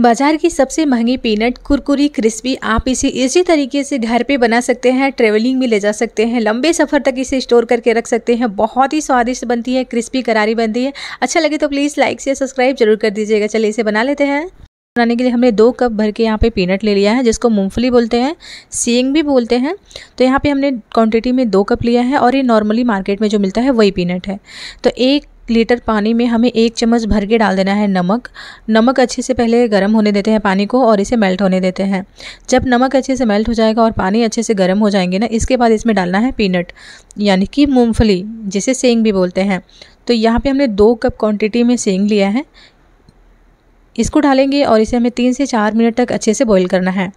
बाजार की सबसे महंगी पीनट कुरकुरी क्रिस्पी आप इसे इसी तरीके से घर पे बना सकते हैं ट्रेवलिंग में ले जा सकते हैं लंबे सफ़र तक इसे स्टोर करके रख सकते हैं बहुत ही स्वादिष्ट बनती है क्रिस्पी करारी बनती है अच्छा लगे तो प्लीज़ लाइक से सब्सक्राइब जरूर कर दीजिएगा चलिए इसे बना लेते हैं बनाने के लिए हमने दो कप भर के यहाँ पे पीनट ले लिया है जिसको मूंगफली बोलते हैं सींग भी बोलते हैं तो यहाँ पे हमने क्वांटिटी में दो कप लिया है और ये नॉर्मली मार्केट में जो मिलता है वही पीनट है तो एक लीटर पानी में हमें एक चम्मच भर के डाल देना है नमक नमक अच्छे से पहले गर्म होने देते हैं पानी को और इसे मेल्ट होने देते हैं जब नमक अच्छे से मेल्ट हो जाएगा और पानी अच्छे से गर्म हो जाएंगे ना इसके बाद इसमें डालना है पीनट यानी कि मूँगफली जिसे सेंग भी बोलते हैं तो यहाँ पे हमने दो कप क्वांटिटी में सेंग लिया है इसको डालेंगे और इसे हमें तीन से चार मिनट तक अच्छे से बॉईल करना है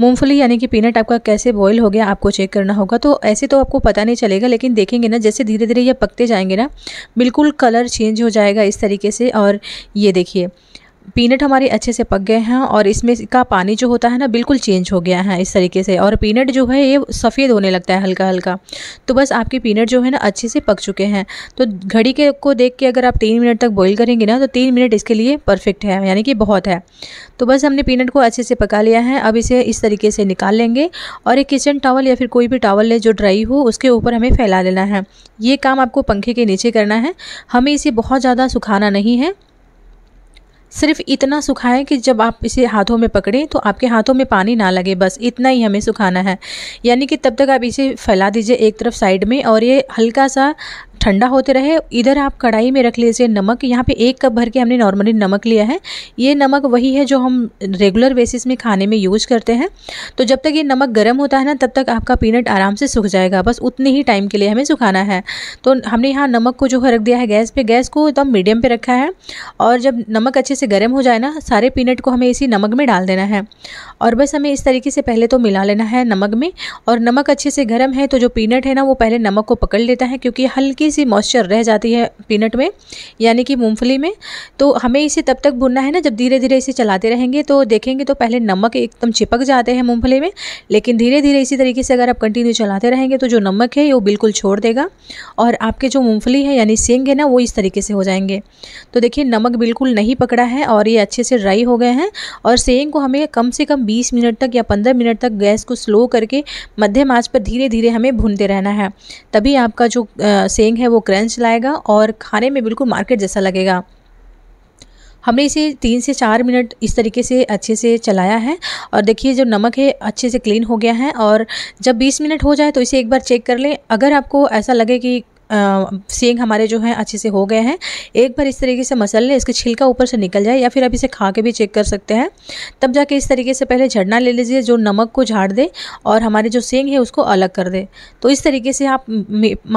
मूंगफली यानी कि पीनट आपका कैसे बॉईल हो गया आपको चेक करना होगा तो ऐसे तो आपको पता नहीं चलेगा लेकिन देखेंगे ना जैसे धीरे धीरे ये पकते जाएंगे ना बिल्कुल कलर चेंज हो जाएगा इस तरीके से और ये देखिए पीनट हमारे अच्छे से पक गए हैं और इसमें का पानी जो होता है ना बिल्कुल चेंज हो गया है इस तरीके से और पीनट जो है ये सफ़ेद होने लगता है हल्का हल्का तो बस आपके पीनट जो है ना अच्छे से पक चुके हैं तो घड़ी के को देख के अगर आप तीन मिनट तक बॉईल करेंगे ना तो तीन मिनट इसके लिए परफेक्ट है यानी कि बहुत है तो बस हमने पीनट को अच्छे से पका लिया है अब इसे इस तरीके से निकाल लेंगे और एक किचन टावल या फिर कोई भी टावल ले जो ड्राई हो उसके ऊपर हमें फैला लेना है ये काम आपको पंखे के नीचे करना है हमें इसे बहुत ज़्यादा सुखाना नहीं है सिर्फ इतना सुखाएं कि जब आप इसे हाथों में पकड़ें तो आपके हाथों में पानी ना लगे बस इतना ही हमें सुखाना है यानी कि तब तक आप इसे फैला दीजिए एक तरफ साइड में और ये हल्का सा ठंडा होते रहे इधर आप कढ़ाई में रख लीजिए नमक यहाँ पे एक कप भर के हमने नॉर्मली नमक लिया है ये नमक वही है जो हम रेगुलर बेसिस में खाने में यूज करते हैं तो जब तक ये नमक गर्म होता है ना तब तक आपका पीनट आराम से सूख जाएगा बस उतने ही टाइम के लिए हमें सुखाना है तो हमने यहाँ नमक को जो है रख दिया है गैस पर गैस को एकदम मीडियम पर रखा है और जब नमक अच्छे से गर्म हो जाए ना सारे पीनट को हमें इसी नमक में डाल देना है और बस हमें इस तरीके से पहले तो मिला लेना है नमक में और नमक अच्छे से गर्म है तो जो पीनट है ना वो पहले नमक को पकड़ लेता है क्योंकि हल्की सी मॉइस्चर रह जाती है पीनट में यानी कि मूँगफली में तो हमें इसे तब तक भुनना है ना जब धीरे धीरे इसे चलाते रहेंगे तो देखेंगे तो पहले नमक एकदम चिपक जाते हैं मूँगफली में लेकिन धीरे धीरे इसी तरीके से अगर आप कंटिन्यू चलाते रहेंगे तो जो नमक है वो बिल्कुल छोड़ देगा और आपके जो मूँगफली है यानी सेंग है ना वो इस तरीके से हो जाएंगे तो देखिए नमक बिल्कुल नहीं पकड़ा है और ये अच्छे से ड्राई हो गए हैं और सेंग को हमें कम से कम बीस मिनट तक या पंद्रह मिनट तक गैस को स्लो करके मध्यम आँच पर धीरे धीरे हमें भूनते रहना है तभी आपका जो सेंग है वो क्रंच लाएगा और खाने में बिल्कुल मार्केट जैसा लगेगा हमने इसे तीन से चार मिनट इस तरीके से अच्छे से चलाया है और देखिए जो नमक है अच्छे से क्लीन हो गया है और जब 20 मिनट हो जाए तो इसे एक बार चेक कर लें अगर आपको ऐसा लगे कि सेंग हमारे जो हैं अच्छे से हो गए हैं एक बार इस तरीके से मसल लें इसके छिलका ऊपर से निकल जाए या फिर आप इसे खा के भी चेक कर सकते हैं तब जाके इस तरीके से पहले झड़ना ले लीजिए जो नमक को झाड़ दे और हमारे जो सेंग है उसको अलग कर दे तो इस तरीके से आप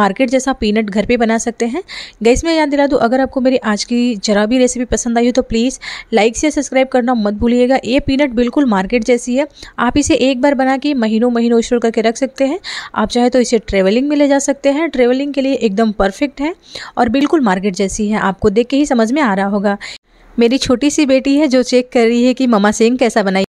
मार्केट जैसा पीनट घर पर बना सकते हैं गैस में याद दिला दूँ अगर आपको मेरी आज की जरा भी रेसिपी पसंद आई हो तो प्लीज़ लाइक से सब्सक्राइब करना मत भूलिएगा ये पीनट बिल्कुल मार्केट जैसी है आप इसे एक बार बना के महीनों महीनों स्टोर करके रख सकते हैं आप चाहे तो इसे ट्रेवलिंग में ले जा सकते हैं ट्रेवलिंग के लिए एकदम परफेक्ट है और बिल्कुल मार्केट जैसी है आपको देख के ही समझ में आ रहा होगा मेरी छोटी सी बेटी है जो चेक कर रही है कि ममा सेंग कैसा बनाई